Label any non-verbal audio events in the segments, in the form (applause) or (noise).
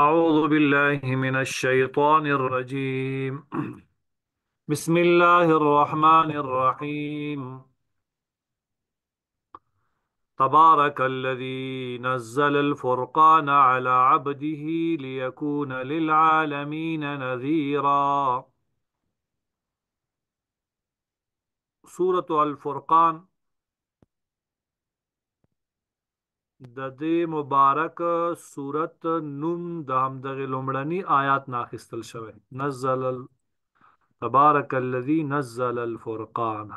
أعوذ بالله من الشيطان الرجيم (clears throat) بسم الله الرحمن الرحيم تبارك الذي نزل الفرقان على عبده ليكون للعالمين نذيرا سورة الفرقان د دې مبارک صورت نوم د همدغه لومړني آیات ناخستل شوی نزل ال... تبارک الذی نزل الفرقان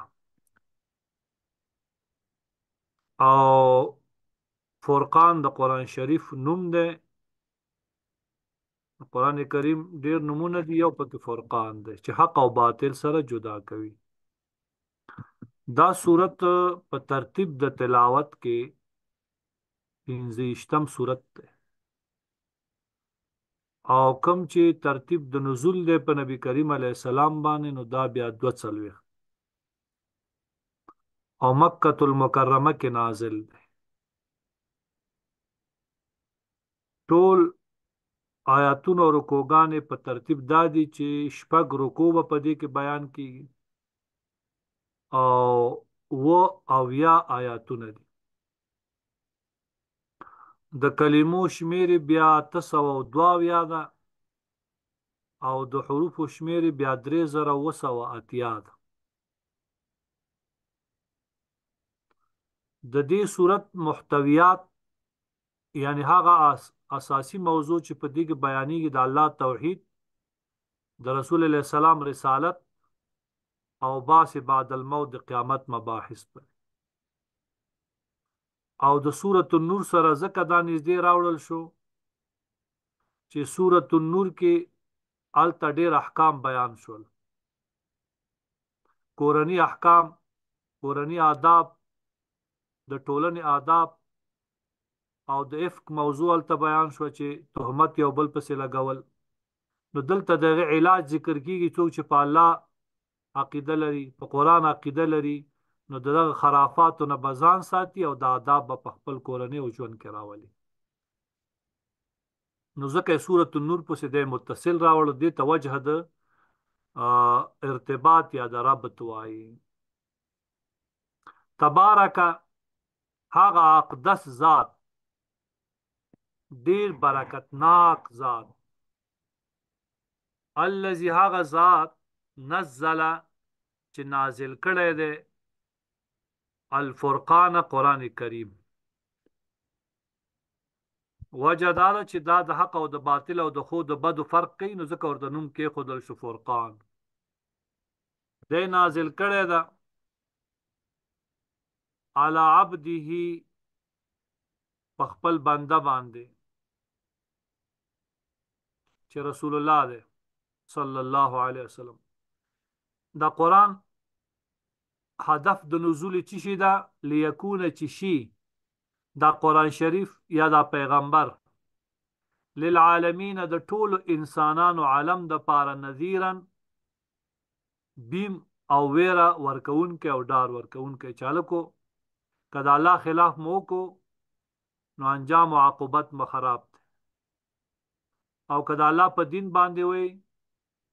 او فرقان د قران شریف نوم دی قران کریم ډیر نمونه دی یو پکې فرقان دی چې حق او باطل سره جدا کوي دا صورت په ترتیب د تلاوت کې پنځهشتم صورت دی او کم چې ترتیب د نزول دی په نبی کریم علی السلام باندې نو دا بیا دوه څلوېښت او مکه المکرمه کې نازل دی ټول آیاتونه او رکوګانې په ترتیب دادي چې شپږ رکوع په دې کې بیان کیږي او و او یا آیاتونه دي د کلمو شمیر بیا اته سوه دوه اویا ده او د حروفو شمیر بیا درې زره اوه سوه اتیا ده د دې صورت محتویات یعنی هغه اس اساسی موضوع چې په دې کې بیانېږي د الله توحید د رسول الله سلام رسالت او باس بعد الموت قیامت مباحث پر او د سورۃ النور سره زکه دا نږدې راوړل شو چې سورۃ النور کې الته ډېر احکام بیان شول کورنی احکام کورنی آداب د ټولنې آداب او د افک موضوع الته بیان شو چې تهمت یو بل پسې لګول نو دلته دغه علاج ذکر کیږي څوک چې په الله عقیده لري په قران عقیده لري نو دغه خرافاتو نه بزان ساتي او د آداب په خپل کورنۍ او ژوند کې راولي نو ځکه سورۃ النور په سده متصل راوړل دي توجه د ارتباط یا د ربط وایي تبارک هغه اقدس ذات ډیر برکتناک ذات الذي هغه ذات نزل چې نازل کړی دی الفرقان قران کریم وجداله چې دا د حق او د باطل او د خو د بد فرق کوي نو ذکر د نوم کې خود شو فرقان د نازل کړي دا علی عبده خپل بنده باندې چې رسول الله دی صلی الله علیه وسلم دا قران هدف د نزول چی شي دا ليكون چی شي دا قران شریف یا دا پیغمبر للعالمین د ټولو انسانانو عالم د پاره نذیرن بیم او ویرا ورکون کې او ډار ورکون کې چالکو کدا الله خلاف مو کو نو انجام او عاقبت مخرب او کدا الله په دین باندې وي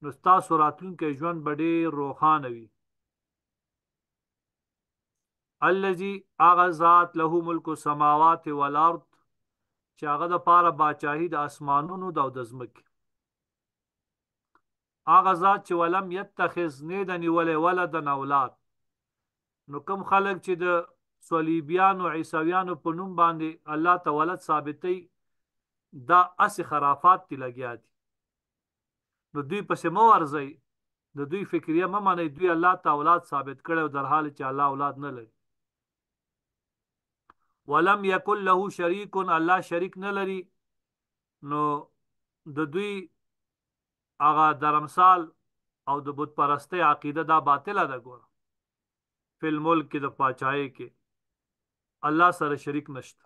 نو تاسو راتلونکي ژوند بډې روخانه وي الذي اغه ذات له ملک السماوات والارض چې هغه د پاره بادشاہي د اسمانونو د دزمک اغه ذات چې ولم يتخذ نه د نیولې ولد نه اولاد نو کوم خلک چې د صلیبیان او عیسویان په نوم باندې الله تعالی ولد ثابتې دا اس خرافات تی لګیا دي نو دوی پسې مو ارزي د دوی فکریه ممنه دوی الله تعالی ثابت کړو در حال چې الله اولاد نه لري ولم یکل له شریک الله شریک نه لري نو د دوی هغه درمسال او د بت پرسته عقیده دا باطله ده ګور فل ملک کې د پاچای کې الله سره شریک نشته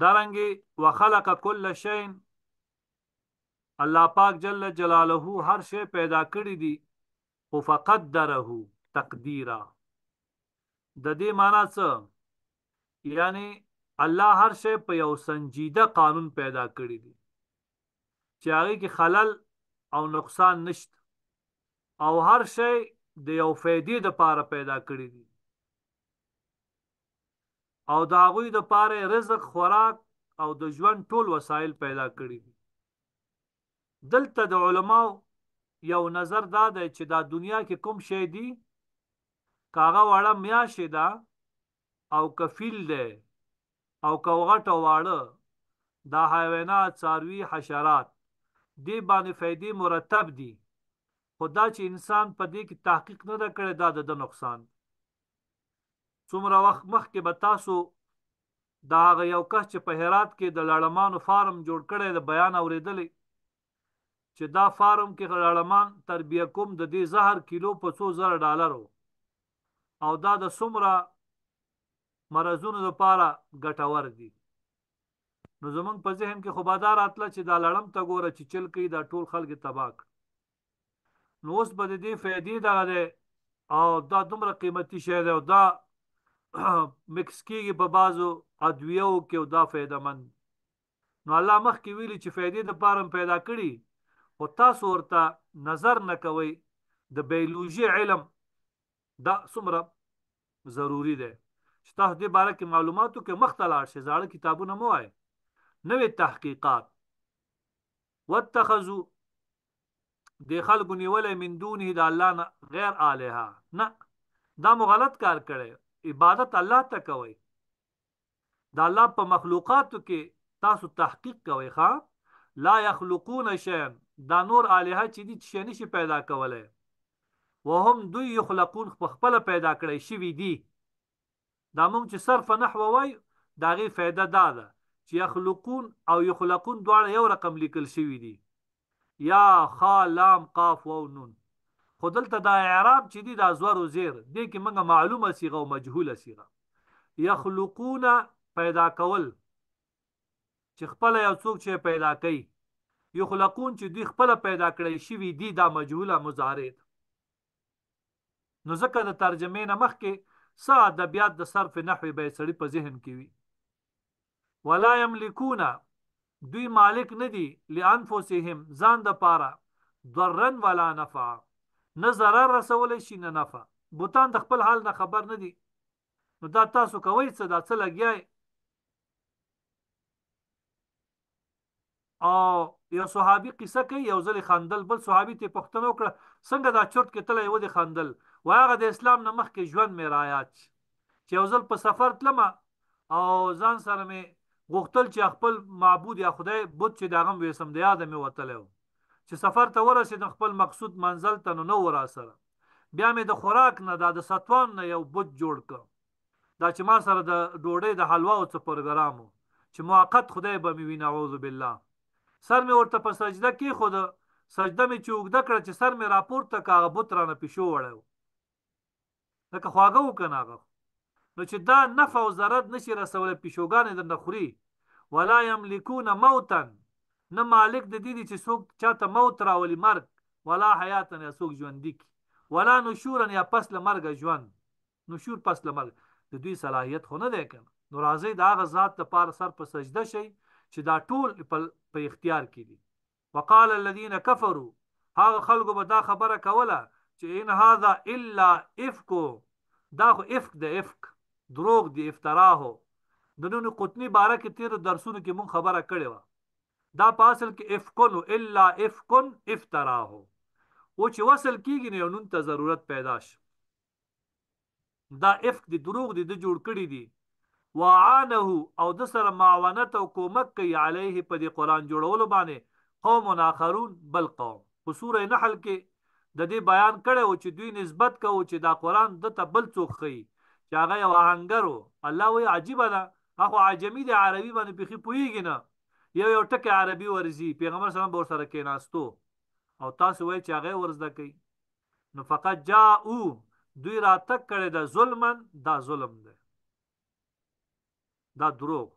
دارنګي وخلق كل شيء الله پاک جل جلاله هر شی پیدا کړی دی او فقدره تقدیره د دې معنی څه یعنی الله هر شی په یو سنجیده قانون پیدا کړی دی چې هغه کې خلل او نقصان نشته او هر شی د یو فائدې لپاره پیدا کړی دی او دا غوی د پاره رزق خوراک او د ژوند ټول وسایل پیدا کړی دي دلته د علماو یو نظر دا دی چې دا دنیا کې کوم شی دی کاغه واړه میاشې ده او کفیل دی او کوغټه واړه دا حیوانات څاروي حشرات دی باندې فائدې مرتب دي خدا چې انسان په دې کې تحقیق نه دا کړی دا د نقصان څومره وخت مخکې به تاسو دا هغه یو کس چې په هرات کې د لړمانو فارم جوړ کړی د بیان اوریدلې چې دا فارم کې لړمان تربیه کوم د دې زهر کیلو په 100 ډالر وو او دا د سمره مرزونو لپاره ګټور دي نو زمونږ په ذهن کې خوبادار اتله چې دا لړم ته ګوره چې چل کوي دا ټول خلک تباک نو اوس به دې فائدې دغه ده او دا دومره قیمتي شی دی او دا (clears throat) مکس کیږي په بازو ادویو کې او دا فائدہ مند نو الله مخ کې ویلي چې فائدې د پاره پیدا کړي او تاسو ورته نظر نه کوي د بیولوژي علم دا څومره ضروری دی چې تاسو دې باره کې معلوماتو کې مختلار شي زاړه کتابونه مو وای نوې تحقیقات واتخذوا د خلکو نیولې من دونه د الله نه غیر الها نه دا مو غلط کار کړي عبادت الله ته کوي دا الله په مخلوقاتو کې تاسو تحقیق کوي ښا لا يخلقون شيئا دا نور الها چې دي چې نشي پیدا کولای وهم دوی یخلقون په خپل پیدا کړی شوی دی دا موږ چې صرف نحو وای دا غي فائدہ دا ده چې یخلقون او یخلقون دواړه یو رقم لیکل شوی دی یا خا لام قاف واو نون خودلته دا اعراب چې دی دا زور او زیر دی کې موږ معلومه صيغه او مجهوله صيغه یخلقون پیدا کول چې خپل یو څوک چې پیدا کوي یخلقون چې دوی خپل پیدا کړی شوی دی دا مجهوله مضارع نو ځکه د ترجمې نه مخکې څه ادبیات د صرف نحوی به سړی په ذهن کې وي ولا یملکون دوی مالک نه دي لانفسهم ځان د پاره ضرن ولا نفع نه ضرر رسول شي نه نفع بوتان د خپل حال نه خبر نه دي نو دا تاسو کوي څه دا څه لګیای او یو صحابي قصه کوي یو ځل خندل بل صحابي ته پښتنه وکړه څنګه دا چرت کې تلې و دي خندل واغه د اسلام نه مخکې ژوند مې رايات چې یو ځل په سفر تلم او ځان سره مې غوښتل چې خپل معبود یا خدای بت چې داغم وېسم د یاد مې وتلو چې سفر ته ورسېد خپل مقصود منزل ته نو ورا سره بیا مې د خوراک نه د ساتوان نه یو بت جوړ کړ دا چې ما سره د ډوډۍ د حلوا او څه پروګرام چې موقت خدای به مې ویناوذ بالله سر مې ورته په سجده کې خود سجده مې چې وګد کړ چې سر مې راپورته کاغه بوت رانه پښو وړو لکه خواګه وکناغه نو چې دا نفع او ضرر نشي رسول پښوګان د نخوري ولا یملکون موتا نه مالک د دې چې څوک چاته موت راولي مرګ ولا حیات نه څوک ژوند دي ولا نشورا یا پس لمرګ ژوند نشور پس لمرګ د دوی صلاحیت خو نه دی کنه نو راځي دا غزاد ته پار سر په سجده شي چې دا ټول په اختیار کې دي وقال الذين كفروا هغه خلکو به دا خبره کوله چې ان هاذا الا افك دا خو افك د افك دروغ دی افترا هو د نن قطنی باره کې تیر درسونو کې مون خبره کړې و دا پاسل کې افكن الا افكن افترا هو او چې وصل کیږي نه نن ته ضرورت پیدا شي دا افك دی دروغ دی د جوړ کړی دی وعانه او د سره معاونت او کومک کوي علیه په دې قران جوړولو باندې قوم اخرون بل قوم په سوره نحل کې د دې بیان کړو چې دوی نسبت کوي چې دا قران د ته بل څوک خي چې هغه یو اهنګرو الله وی عجیب ده هغه عجمی دی عربي باندې پیخي پويږي نه یو یو ټکی عربي ورزي پیغمبر سلام بور سره کې ناستو او تاسو وای چې هغه ورزده کوي نو فقط جاءو دوی را تک کړي د ظلمن دا ظلم دی دا دروغ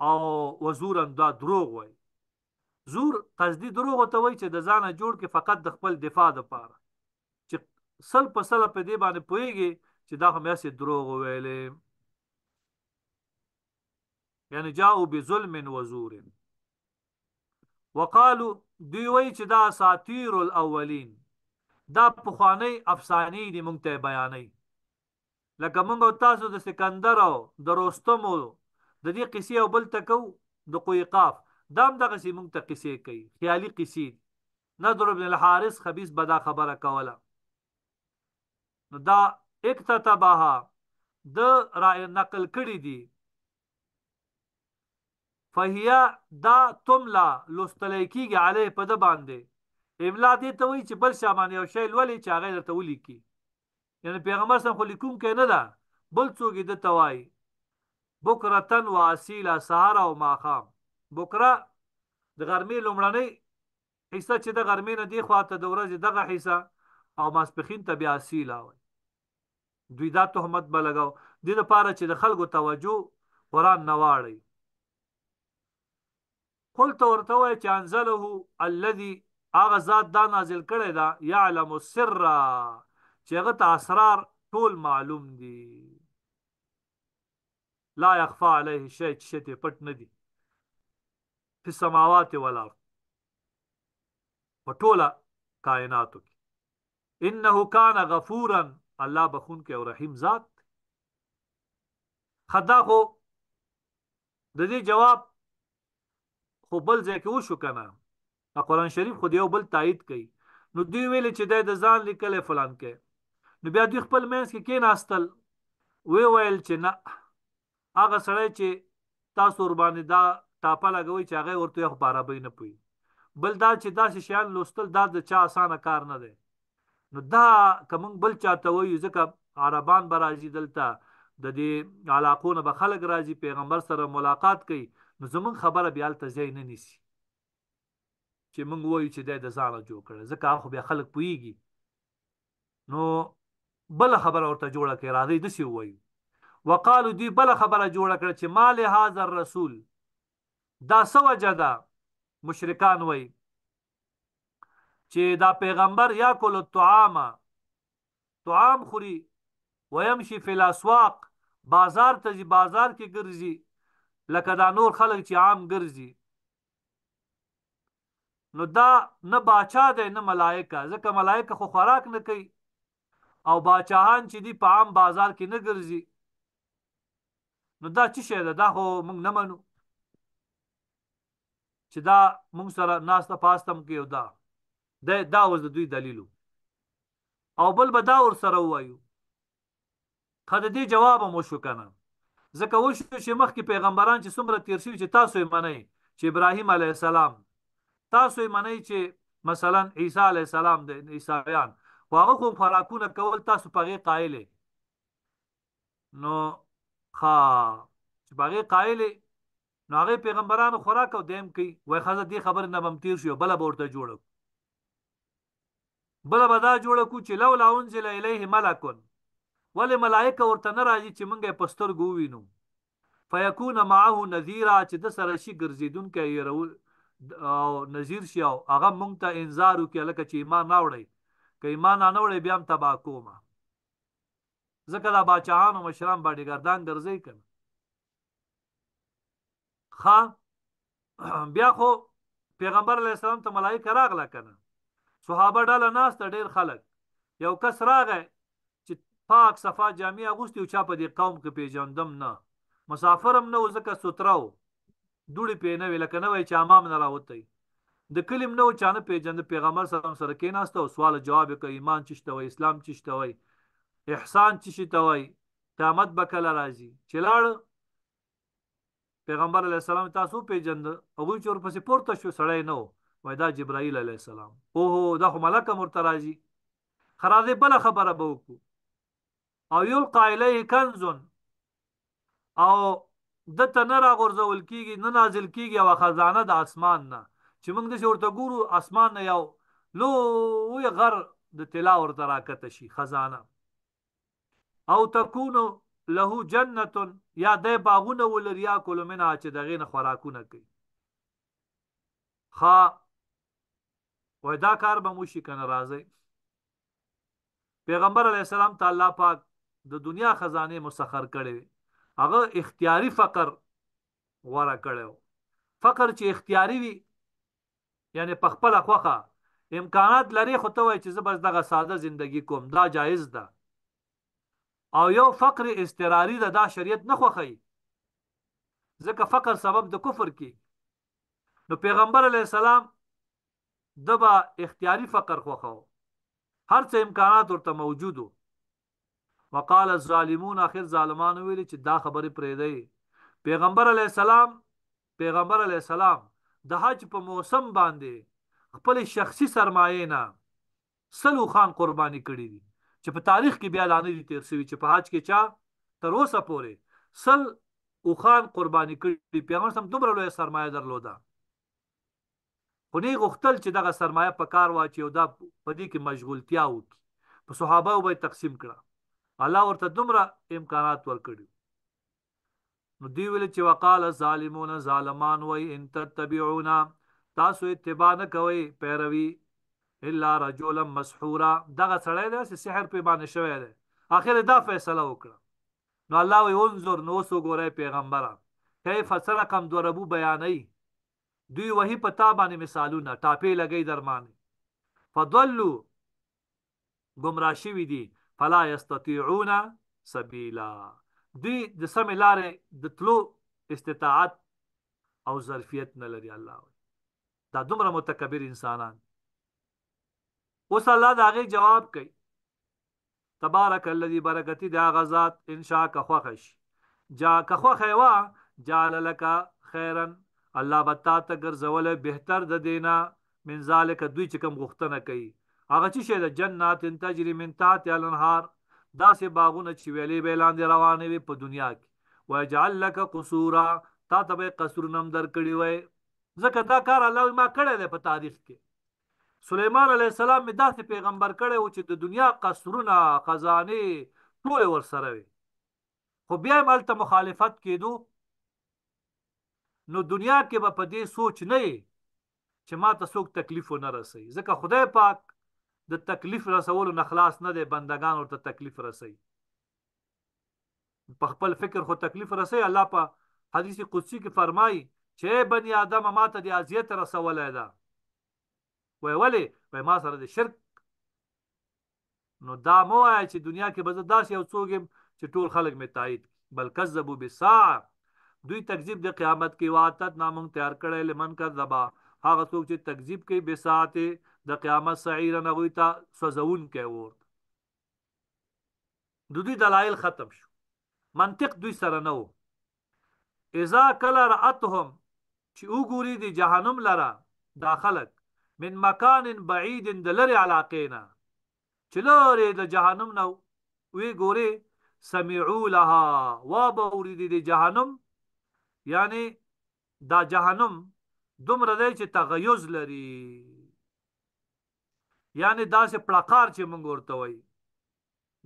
او وزورن دا دروغ وای زور قصدي دروغ ته وای چې د ځانه جوړ کې فقط د خپل دفاع لپاره چې سل په سل په دې باندې پويږي چې دا هم یې دروغ ویلې یعنی جاءوا بظلم وزور وقالو دوی وای چې دا ساتیر الاولین دا پخوانی افسانې دي مونږ ته بیانې لکه موږ تاسو د سکندر او د رستم او د دې قصې او بل تکو د قوی قاف دام دغه سي موږ ته قصې کوي خیالي قصې نظر ابن الحارث خبيث بدا خبره کوله نو دا اکتتبها د را نقل کړی دي فهیا دا تملا لستلای کیږي علی په د باندې املا دې ته وی چې بل شامانه او شی ولې چې هغه درته ولیکي یعنی پیغمبر سم خو لیکوم کې نه ده بل څوک د توای بکره تن و اسیلا سهار او ماخام بکره د غرمې لمړنۍ حصہ چې د غرمې نه دی خواته د ورځې دغه حصہ او ماسپخین ته بیا اسیلا وي دوی دا تهمت به لګاو د دې لپاره چې د خلکو توجه قران نه واړي قلت ورته وای چې انزله الذي اغه ذات دا نازل کړی دا يعلم السر چې هغه ته اسرار ټول معلوم دي لا يخفى عليه شيء چې ته پټ نه دي په سماوات ولا په ټوله کائناتو کې انه کان غفورا الله بخون کې او رحیم ذات خدا خو د دې جواب خو بل ځای کې وشو کنه قرآن شریف خو یو بل تایید کوي نو دوی ویل چې د ځان لیکل فلان کې نو بیا دوی خپل مینس کې کېناستل وی ویل چې نه هغه سړی چې تاسو ور باندې دا ټاپه لګوي چې هغه ورته یو بارا به نه پوي بل دا چې دا شیان لوستل دا د چا اسانه کار نه دی نو دا کوم بل چاته وي ځکه عربان به راځي دلته د دې علاقونه به خلک راځي پیغمبر سره ملاقات کوي نو زمون خبره بیا ته ځای نه نیسی چې موږ وایو چې د ځانه جوړ کړه ځکه خو بیا خلک پويږي نو بل خبره ورته جوړه کړي راځي د سی وایي وقالو دی بل خبره جوړه کړه چې مال هاذا الرسول دا سو جدا مشرکان وای چې دا پیغمبر یا کول الطعام طعام خوري ويمشي في الاسواق بازار ته ځي بازار کې ګرځي لکه دا نور خلک چې عام ګرځي نو دا نه باچا دی نه ملائکه ځکه ملائکه خو خوراک نه کوي او باچاهان چې دی په عام بازار کې نه ګرځي نو دا چې شه ده دا خو موږ نه منو چې دا موږ سره ناسته پاستم کې یو دا د دا اوس د دوی دلیلو او بل به دا ور سره وایو خدای دې جواب مو شو کنه ځکه وشو چې مخکې پیغمبران چې څومره تیر شوي چې تاسو یې منئ چې ابراهیم علیه السلام تاسو یې منئ چې مثلا عیسی علیه السلام د عیسایان خو هغه خو خوراکونه کول تاسو پغې قائلې نو خا چې پغې قائلې نو هغه پیغمبرانو خوراک او دیم کوي وای خزه دې خبر نه بمتیر شو بل بورته جوړو بل بدا جوړ کو چې لولا انزل الیه ملک ول ملائکه ورته نه راځي چې مونږه پستر ګو وینو فیکون معه نذیرا چې د سره شي ګرځیدون کوي او نذیر شي او هغه مونږ ته انذار وکړي لکه چې ایمان راوړي که ایمان نه وړي بیا هم تبا کوم ځکه دا باچاهانو مشران باډیګردان ګرځي کنه خا بیا خو پیغمبر علیه السلام ته ملائکه راغله کنه صحابه ډله ناس ته ډیر خلک یو کس راغی چې پاک صفا جامع اغوستي او چا په دې قوم کې پیژندم نه مسافرم نه ځکه سترو دوړې پې نه وی لکه نه وای چې امام نه راوتی د کلم نو چانه پیجن د پیغمبر سره سره کېناسته او سوال جواب کوي ایمان چشته وای اسلام چشته وای احسان چشته وای قیامت بکله راځي چلاړ پیغمبر علی السلام تاسو پیجن او چور پسې پورته شو سړی نو وای دا جبرائیل علی السلام اوه دا خو ملک مرته راځي خرازه بل خبره به وکړو او یو القائله کنز او د تنرا غرزول کیږي نه نازل کیږي او خزانه د اسمان نه چې موږ د ورته ګورو اسمان نه یو لوی غر د طلا ورته راکته شي خزانه او تکونو له جنت یا د باغونه ولریا کول منا چې دغه نه خوراکونه کوي خا ودا کار به موشي کنه راځي پیغمبر علی السلام تعالی پاک د دنیا خزانه مسخر کړي هغه اختیاري فقر غوړه کړو فقر چې اختیاري وي یعنی په خپل خوخه امکانات لري خو ته وای چې زه بس دغه ساده زندگی کوم دا جایز ده او یو فقر استراری ده دا شریعت نه خوخی ځکه فقر سبب د کفر کی نو پیغمبر علی السلام دبا اختیاری فقر خوخو هر څه امکانات ورته موجودو وقال الظالمون اخر ظالمانو ویل چې دا خبره پرې دی پیغمبر علی السلام پیغمبر علی السلام د حج په موسم باندې خپل شخصي سرمایې نه سلو خان قرباني کړی دي چې په تاریخ کې بیا لانه دي تیر شوی چې په حج کې چا تر اوسه پورې سل او خان قرباني کړی پیغمبر هم دومره لوی سرمایه درلوده خو نه غوښتل چې دغه سرمایه په کار واچي او دا په دې کې مشغولتیا وکړي په صحابه وبې تقسیم کړه الله ورته دومره امکانات ورکړي نو دی ویل چې وقال ظالمون ظالمان وای ان تتبعونا تاسو اتباع نه کوي پیروي الا رجلا مسحورا دغه سړی دی چې سحر په باندې شوی دی اخر دا فیصله وکړه نو الله وی انظر نو سو ګورای پیغمبره کیف سرقم دربو بیانای دوی وਹੀ پتا باندې مثالونه ټاپې لګی درمانه فضلوا گمراشي وی دي فلا يستطيعون سبيلا دوی د سمې لارې د تلو استطاعت او ظرفیت نه لري الله دا دومره متکبر انسانان اوس الله دا غي جواب کوي تبارک الذی برکتی دا غزاد انشاء کا خوخش جا کا خوخوا جعل لك خیرا الله بتا ته ګرځول بهتر د دینا من ذالک دوی چې کوم غوښتنه کوي هغه چې شه د جنات تجری من تحت الانهار دا سه باغونه چې ویلې به لاندې روانې وي په دنیا کې وجعل لك قصورا تا ته به قصور نم در کړی وای ځکه دا کار الله ما کړی دی په تاریخ کې سليمان عليه السلام می داسې پیغمبر کړی و چې د دنیا قصرونه خزانه ټول ور سره وي خو بیا مالته مخالفت کېدو نو دنیا کې به په دې سوچ نه چې ما ته څوک تکلیف نه رسي ځکه خدای پاک د تکلیف رسولو نه خلاص نه دی بندگان ورته تکلیف رسي په خپل فکر خو تکلیف رسي الله په حدیث قدسی کې فرمایي چې بنی آدم ما ته د اذیت رسولای دا وای ولی وای ما سره د شرک نو دا مو چې دنیا کې بز داس یو څوګم چې ټول خلک می تایید بل کذبوا بالساعه دوی تکذیب د قیامت کې واتت نامنګ تیار کړل لمن کذبا هغه څوک چې تکذیب کوي به ساعت د قیامت سعیر نه وي تا سوزون کوي ور د دوی دلایل ختم شو منطق دوی سره نه وو اذا کلا راتهم چې وګوري د جهنم لره داخلك من مکان بعید د لری علاقینا چې لره د جهنم نو وی ګوري سمعوا لها وابوري د جهنم یعنی دا جهنم دومره دی چې تغیز لري یعنی داسې پړقار چې مونږ ورته وایي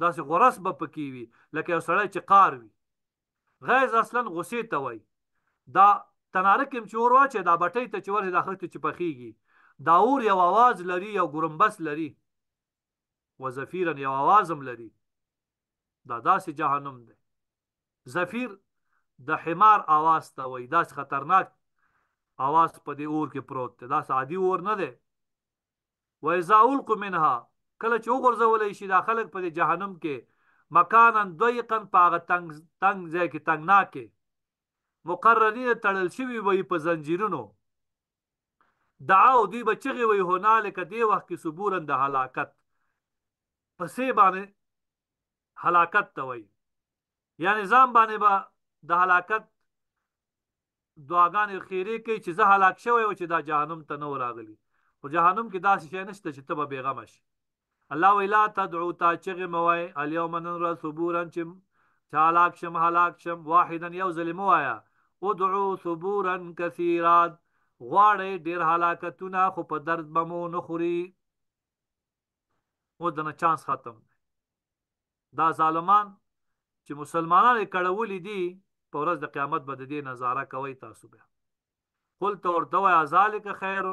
داسې غرس به پکې وي لکه یو سړی چې قار وي غیظ اصلا غصې ته وایي دا تناره کې چې اور واچي دا بټۍ ته چې ورې داخله چې پخېږي دا اور یو आवाज لري یو ګرمبس لري وزفیرا یو आवाज هم لري دا داسې جهنم دی زفیر د حمار आवाज ته وایي داسې خطرناک حواس په دې اور کې پروت دی دا سادي اور نه دی وایزاول کو منها کله چې وګرځولې شي دا خلک په جهنم کې مکانن ضيقن پاغه تنگ تنگ ځای کې تنگناکه مقررین تړل شوی وي په زنجیرونو دعاو دوی بچغي وي هنالک دی وخت کې صبورن د هلاکت پسې باندې هلاکت ته وي یعنی ځان باندې با د هلاکت دعاګانې خیرې کوي چې زه هلاک شوی او چې دا جهنم ته نه راغلی خو جهنم کې داسې شی نشته چې ته به بېغمه شي الله ویلا تدعو تا چغې موای الیوم نن را صبورا چې چې هلاک شم هلاک شم واحدا یو ځلې مو وایه ادعو صبورا کثیرا غواړې ډېر هلاکتونه خو په درد به مو نه خوري او دنه چانس ختم دا ظالمان چې مسلمانان کړولې دي په ورځ د قیامت به د دې نظاره کوي تاسو به قلت اور دوا ذالک خیر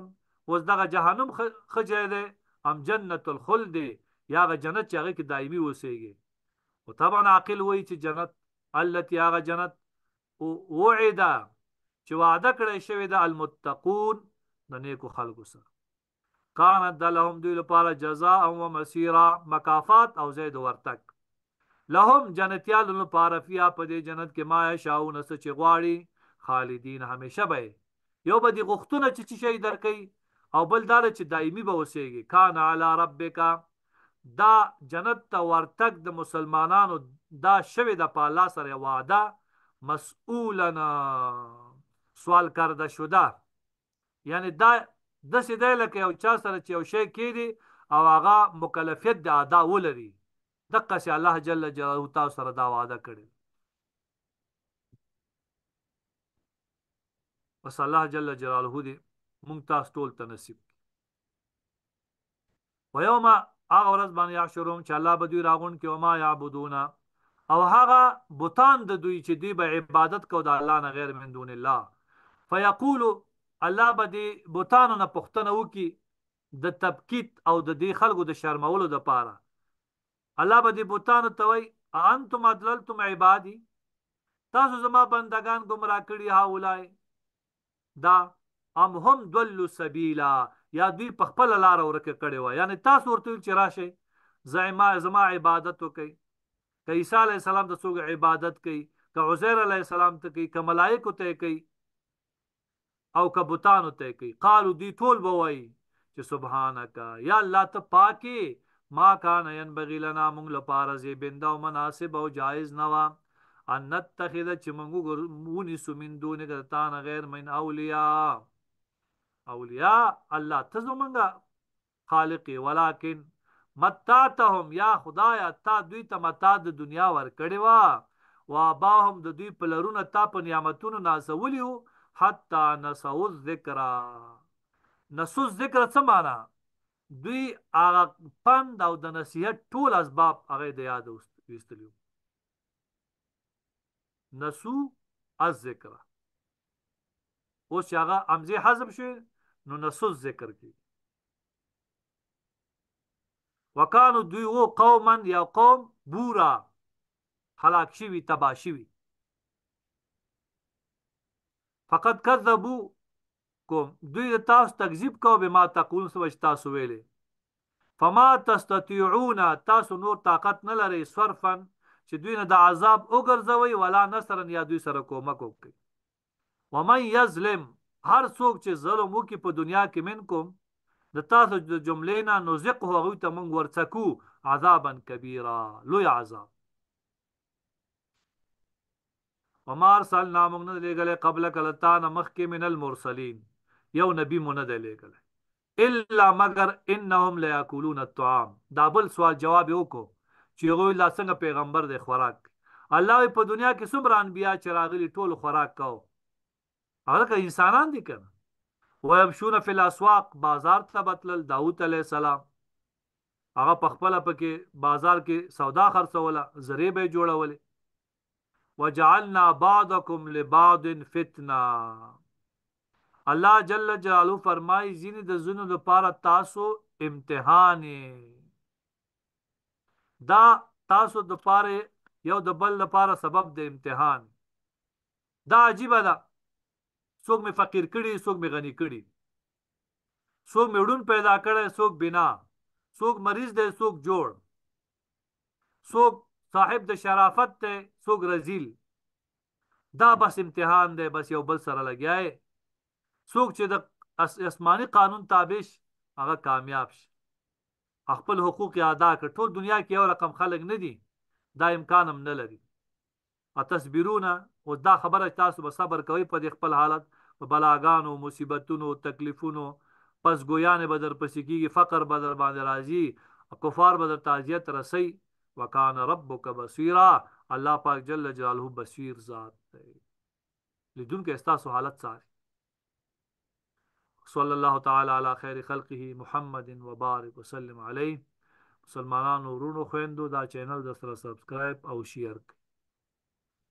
وز دغه جهنم خجه ده ام جنت الخلد یا غ جنت چاغه کی دایمي وسیږي او طبعا عاقل وای چې جنت التي هغه جنت وعد چې وعده کړی شوی د المتقون د نیکو خلکو سره کانت لهم دوی لپاره جزاء او مسیرا مکافات او زید ورتک لهم جنتیال لپاره فیا په دې جنت کې ما شاون اس چې غواړي خالدین همیشه به یو به دي غختونه چې شي درکې او بل دال چې دایمي به وسیږي کان علی ربک دا جنت ته ورتګ د مسلمانانو دا شوی د پالا سره وعده مسئولنا سوال کرده شده یعنی دا د سیدای لکه یو چا سره چې یو شی کړي او هغه مکلفیت د ادا ولري دقه سي الله جل جلاله تاسو سره دا وعده کړی بس الله جل جلاله دې مونږ تاسو ټول ته نصیب و یوم هغه ورځ باندې یحشرهم چې الله به دوی راغون کې او ما یعبدون او هغه بوتان د دوی چې دوی به عبادت کو د الله نه غیر من دون الله فیقول الله به دې بوتان نه پښتنه وکي د تبکیت او د دې خلکو د شرمولو د پاره الله به دې بوتانو ته وای انتم ادللتم عبادي تاسو زما بندگان گمراه کړی ها ولای دا ام هم دلوا سبیلا یا دوی په خپل لار ورکه کړی و یعنی تاسو ورته چې راشه زما زما عبادت وکي که عیسی علی السلام د څوک عبادت کوي که عزیر علی السلام ته کوي که ملائکه ته کوي او که بوتانو ته کوي قالو دی ټول بوي چې سبحانك یا الله ته پاکي ما کان ينبغي لنا موږ لپاره زیبنده او مناسب او جایز نه و ان نتخذ چې موږ مونږ سمین دون غتان غیر من اولیاء اولیاء الله تزمنګ خالق ولکن متاتهم یا خدایا تا دوی ته متا د دنیا ور کړی وا وا باهم د دوی په لرونه تا په نعمتونو نازولیو حتا نسو الذکر نسو الذکر څه معنا دوی هغه پند او د نصیحت ټول اسباب هغه د یاد وستلیو نسو از ذکر اوس هغه امزه حذف شو نو نسو ذکر کی وکانو دوی وو قوما یا قوم بورا هلاک شوی تباشوی فقد کذبوا کوم دوی د تاسو تکذیب کو به ما تقول سو تاسو ویلې فما تستطيعون تاسو نور طاقت نه لري صرفن چې دوی نه د عذاب وګرځوي ولا نصر یا دوی سره کومک وکړي ومن یظلم هر څوک چې ظلم وکړي په دنیا کې منکم د تاسو د جملې نه نزق هغه ته مونږ ورڅکو عذابا کبیره لوی عذاب ومار سال نامنګ نه لګلې قبل کلتان مخکې من المرسلین یو نبی مو نه دی لېږلی الا مگر انهم لا یاکلون الطعام دا بل سوال جواب وکړو چې هغه لا څنګه پیغمبر دی خوراک الله په دنیا کې څومره انبیا چې راغلي ټول خوراک کو هغه انسانان دي کنه ويمشون فی الاسواق بازار ته بتل داوود علی السلام هغه پخپل پکې بازار کې سودا خرڅوله زریبه جوړولې وجعلنا بعضکم لبعض فتنه الله جل جلاله فرمای زینې د زونو لپاره تاسو امتحان دا تاسو د پاره یو د بل لپاره سبب د امتحان دا عجیب ده څوک می فقیر کړي څوک می غنی کړي څوک می ډون پیدا کړي څوک بنا څوک مریض دی څوک جوړ څوک صاحب د شرافت دی څوک رزیل دا بس امتحان دی بس یو بل سره لګیای څوک چې د اسماني قانون تابع شي هغه کامیاب شي خپل حقوق ادا کړ ټول دنیا کې یو رقم خلک نه دي دا امکان هم نه لري اتصبرون او دا خبره تاسو به صبر کوئ په خپل حالت په بلاګانو مصیبتونو تکلیفونو پس ګویان به در پسې کیږي فقر به در باندې راځي کفار به در تعزیت رسي وکان ربک بصیرا الله پاک جل جلاله بصیر ذات دی لیدونکو استاسو حالت ساري صلی الله تعالی علی خیر خلقه محمد وبارک وسلم علی مسلمانانو ورونو خويندو دا چینل د سره سبسکرایب او شیر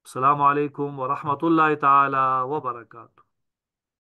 السلام علیکم ورحمت الله تعالی وبرکاتہ